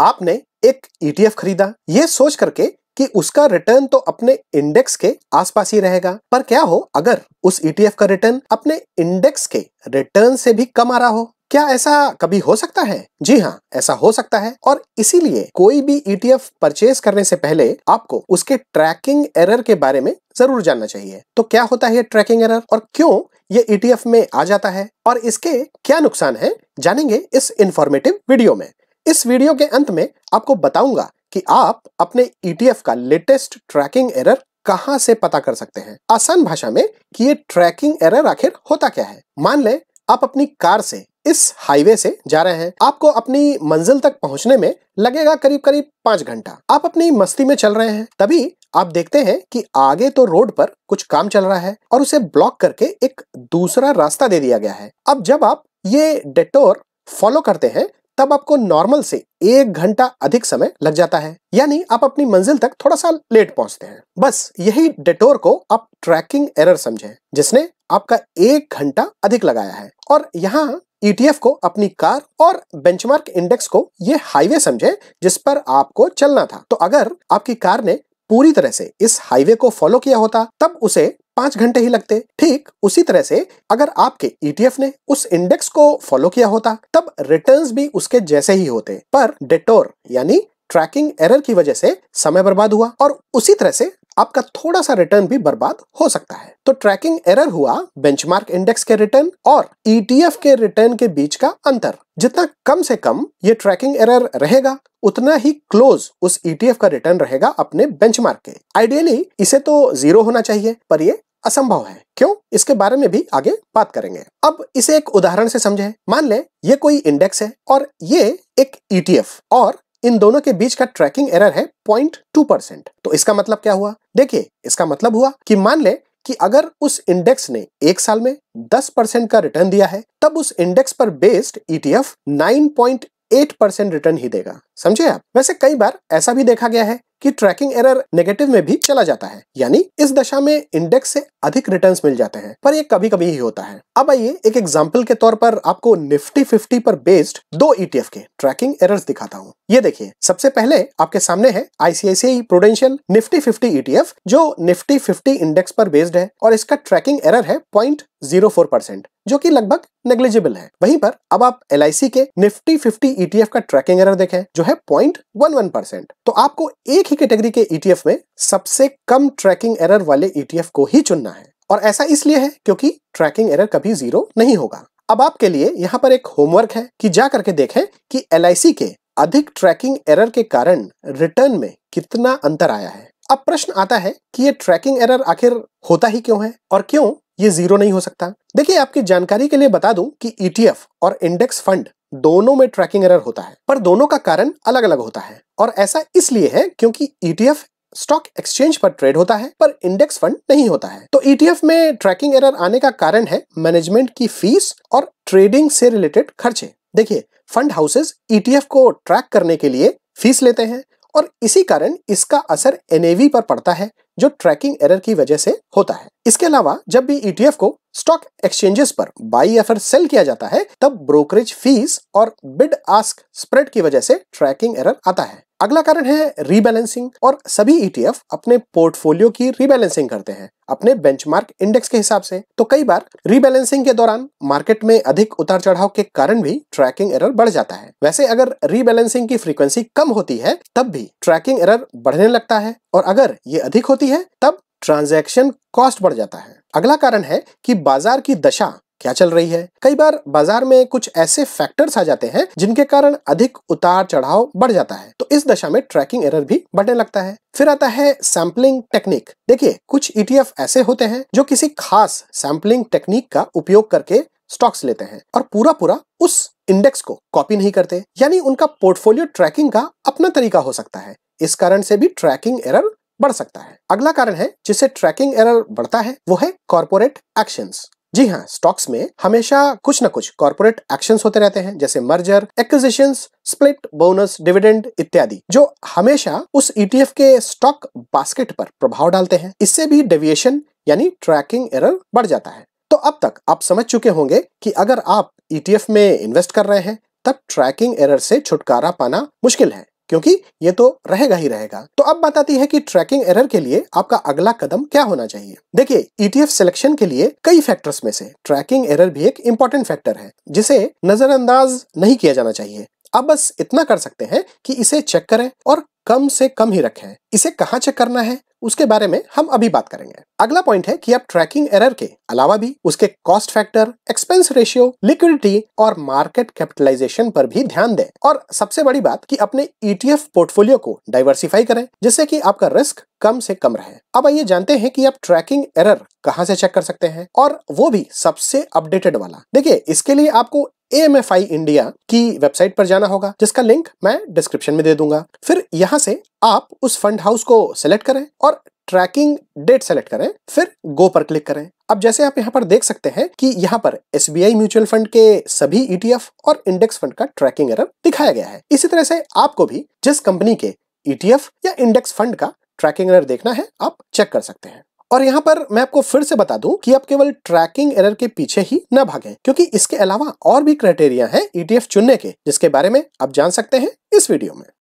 आपने एक ETF e खरीदा ये सोच करके कि उसका रिटर्न तो अपने इंडेक्स के आसपास ही रहेगा पर क्या हो अगर उस ईटीएफ e का रिटर्न अपने इंडेक्स के रिटर्न से भी कम आ रहा हो क्या ऐसा कभी हो सकता है जी हाँ ऐसा हो सकता है और इसीलिए कोई भी ईटीएफ e परचेज करने से पहले आपको उसके ट्रैकिंग एरर के बारे में जरूर जानना चाहिए तो क्या होता है ट्रैकिंग एरर और क्यों ये ईटीएफ में आ जाता है और इसके क्या नुकसान है जानेंगे इस इंफॉर्मेटिव वीडियो में इस वीडियो के अंत में आपको बताऊंगा कि आप अपने ईटीएफ e का लेटेस्ट ट्रैकिंग एरर कहां से पता कर सकते हैं आसान भाषा में कि ये ट्रैकिंग एरर आखिर होता क्या है मान ले आप अपनी कार से इस हाईवे से जा रहे हैं आपको अपनी मंजिल तक पहुंचने में लगेगा करीब करीब पांच घंटा आप अपनी मस्ती में चल रहे हैं तभी आप देखते हैं कि आगे तो रोड पर कुछ काम चल रहा है और उसे ब्लॉक करके एक दूसरा रास्ता दे दिया गया है अब जब आप ये डेटोर फॉलो करते हैं तब आपको नॉर्मल से एक घंटा अधिक समय लग जाता है यानी आप अपनी मंजिल तक थोड़ा सा लेट पहुंचते हैं बस यही डेटोर को आप ट्रैकिंग एरर समझे जिसने आपका एक घंटा अधिक लगाया है और यहाँ ETF को अपनी कार और बेंचमार्क इंडेक्स को ये हाईवे समझे जिस पर आपको चलना था तो अगर आपकी कार ने पूरी तरह से इस हाईवे को फॉलो किया होता तब उसे पांच घंटे ही लगते ठीक उसी तरह से अगर आपके ईटीएफ e ने उस इंडेक्स को फॉलो किया होता तब रिटर्न्स भी उसके जैसे ही होते पर डेटोर यानी ट्रैकिंग एरर की वजह से समय बर्बाद हुआ और उसी तरह से आपका थोड़ा सा रिटर्न भी बर्बाद हो सकता है तो ट्रैकिंग एरर हुआ बेंचमार्क इंडेक्स के रिटर्न और ईटीएफ e के रिटर्न के बीच का अंतर जितना कम से कम ये ट्रैकिंग एरर रहेगा उतना ही क्लोज उस ईटीएफ e का रिटर्न रहेगा अपने बेंचमार्क के आइडियली इसे तो जीरो होना चाहिए पर ये असंभव है क्यों इसके बारे में भी आगे बात करेंगे अब इसे एक उदाहरण से समझे मान ले ये कोई इंडेक्स है और ये एक ईटीएफ e और इन दोनों के बीच का ट्रैकिंग एरर है पॉइंट टू परसेंट तो इसका मतलब क्या हुआ देखिए इसका मतलब हुआ कि मान ले कि अगर उस इंडेक्स ने एक साल में 10 परसेंट का रिटर्न दिया है तब उस इंडेक्स पर बेस्ड ईटीएफ 9.8 परसेंट रिटर्न ही देगा समझे आप वैसे कई बार ऐसा भी देखा गया है कि ट्रैकिंग एरर नेगेटिव में भी चला जाता है यानी इस दशा में इंडेक्स से अधिक रिटर्न्स मिल जाते हैं पर ये कभी कभी ही होता है अब आइए एक एग्जाम्पल के तौर पर आपको निफ्टी फिफ्टी पर बेस्ड दो ईटीएफ e के ट्रैकिंग एरर्स दिखाता हूँ ये देखिए सबसे पहले आपके सामने है ICICI Prudential Nifty fifty ETF जो निफ्टी फिफ्टी इंडेक्स पर बेस्ड है और इसका ट्रैकिंग एरर है पॉइंट जीरो फोर परसेंट जो कि लगभग नेग्लिजिबल है वहीं पर अब आप एल के निफ्टी फिफ्टी ईटीएफ का ट्रैकिंग एरर देखें जो है पॉइंट वन वन परसेंट तो आपको एक एक ही कैटेगरी के ईटीएफ e में सबसे कम ट्रैकिंग एरर वाले ईटीएफ e को ही चुनना है और ऐसा इसलिए है क्योंकि ट्रैकिंग एरर कभी जीरो नहीं होगा अब आपके लिए यहाँ पर एक होमवर्क है कि जा करके देखें कि एल के अधिक ट्रैकिंग एरर के कारण रिटर्न में कितना अंतर आया है अब प्रश्न आता है कि ये ट्रैकिंग एरर आखिर होता ही क्यों है और क्यों ये जीरो नहीं हो सकता देखिए आपकी जानकारी के लिए बता दूं कि ईटीएफ e और इंडेक्स फंड दोनों में ट्रैकिंग एरर होता है पर दोनों का कारण अलग अलग होता है और ऐसा इसलिए है क्योंकि ईटीएफ स्टॉक एक्सचेंज पर ट्रेड होता है पर इंडेक्स फंड नहीं होता है तो ईटीएफ e में ट्रैकिंग एरर आने का कारण है मैनेजमेंट की फीस और ट्रेडिंग से रिलेटेड खर्चे देखिए फंड हाउसेस ईटीएफ को ट्रैक करने के लिए फीस लेते हैं और इसी कारण इसका असर एनएवी पर पड़ता है जो ट्रैकिंग एरर की वजह से होता है इसके अलावा जब भी ईटीएफ e को स्टॉक एक्सचेंजेस पर बाई या फिर सेल किया जाता है तब ब्रोकरेज फीस और बिड आस्क स्प्रेड की वजह से ट्रैकिंग एरर आता है अगला कारण है रीबैलेंसिंग और सभी ईटीएफ e अपने पोर्टफोलियो की रीबैलेंसिंग करते हैं अपने बेंचमार्क इंडेक्स के हिसाब से तो कई बार रीबैलेंसिंग के दौरान मार्केट में अधिक उतार चढ़ाव के कारण भी ट्रैकिंग एरर बढ़ जाता है वैसे अगर रीबैलेंसिंग की फ्रीक्वेंसी कम होती है तब भी ट्रैकिंग एरर बढ़ने लगता है और अगर ये अधिक होती होती है तब ट्रांजैक्शन कॉस्ट बढ़ जाता है अगला कारण है कि बाजार की दशा क्या चल रही है कई बार बाजार में कुछ ऐसे फैक्टर्स आ जाते हैं जिनके कारण अधिक उतार चढ़ाव बढ़ जाता है तो इस दशा में ट्रैकिंग एरर भी बढ़ने लगता है फिर आता है सैम्पलिंग टेक्निक देखिए कुछ ईटीएफ e ऐसे होते हैं जो किसी खास सैम्पलिंग टेक्निक का उपयोग करके स्टॉक्स लेते हैं और पूरा पूरा उस इंडेक्स को कॉपी नहीं करते यानी उनका पोर्टफोलियो ट्रैकिंग का अपना तरीका हो सकता है इस कारण से भी ट्रैकिंग एरर बढ़ सकता है अगला कारण है जिससे ट्रैकिंग एरर बढ़ता है वो है कॉर्पोरेट एक्शन जी हाँ स्टॉक्स में हमेशा कुछ न कुछ कॉर्पोरेट एक्शन होते रहते हैं जैसे merger acquisition split bonus dividend इत्यादि जो हमेशा उस ईटीएफ e के स्टॉक बास्केट पर प्रभाव डालते हैं इससे भी डेविएशन यानी ट्रैकिंग एरर बढ़ जाता है तो अब तक आप समझ चुके होंगे कि अगर आप ईटीएफ e में इन्वेस्ट कर रहे हैं तब ट्रैकिंग एरर से छुटकारा पाना मुश्किल है क्योंकि ये तो रहेगा ही रहेगा तो अब बताती है कि ट्रैकिंग एरर के लिए आपका अगला कदम क्या होना चाहिए देखिए ईटीएफ e सिलेक्शन के लिए कई फैक्टर्स में से ट्रैकिंग एरर भी एक इम्पोर्टेंट फैक्टर है जिसे नजरअंदाज नहीं किया जाना चाहिए आप बस इतना कर सकते हैं कि इसे चेक करें और कम से कम ही रखें इसे कहाँ चेक करना है उसके बारे में हम अभी बात करेंगे अगला पॉइंट है कि आप ट्रैकिंग एरर के अलावा भी उसके cost factor expense ratio liquidity और मार्केट कैपिटलाइजेशन पर भी ध्यान दें और सबसे बड़ी बात कि अपने ईटीएफ e पोर्टफोलियो को डाइवर्सिफाई करें जिससे कि आपका रिस्क कम से कम रहे अब आइए जानते हैं कि आप ट्रैकिंग एरर कहां से चेक कर सकते हैं और वो भी सबसे अपडेटेड वाला देखिए इसके लिए आपको ए इंडिया की वेबसाइट पर जाना होगा जिसका लिंक मैं डिस्क्रिप्शन में दे दूंगा फिर यहाँ से आप उस फंड हाउस को सिलेक्ट करें और ट्रैकिंग डेट सेलेक्ट करें फिर गो पर क्लिक करें अब जैसे आप यहाँ पर देख सकते हैं कि यहाँ पर एस म्यूचुअल फंड के सभी ईटीएफ e और इंडेक्स फंड का ट्रैकिंग एरर दिखाया गया है इसी तरह से आपको भी जिस कंपनी के ईटीएफ e या इंडेक्स फंड का ट्रैकिंग एरर देखना है आप चेक कर सकते हैं और यहाँ पर मैं आपको फिर से बता दूं कि आप केवल ट्रैकिंग एरर के पीछे ही न भागें क्योंकि इसके अलावा और भी क्राइटेरिया है ईटीएफ चुनने के जिसके बारे में आप जान सकते हैं इस वीडियो में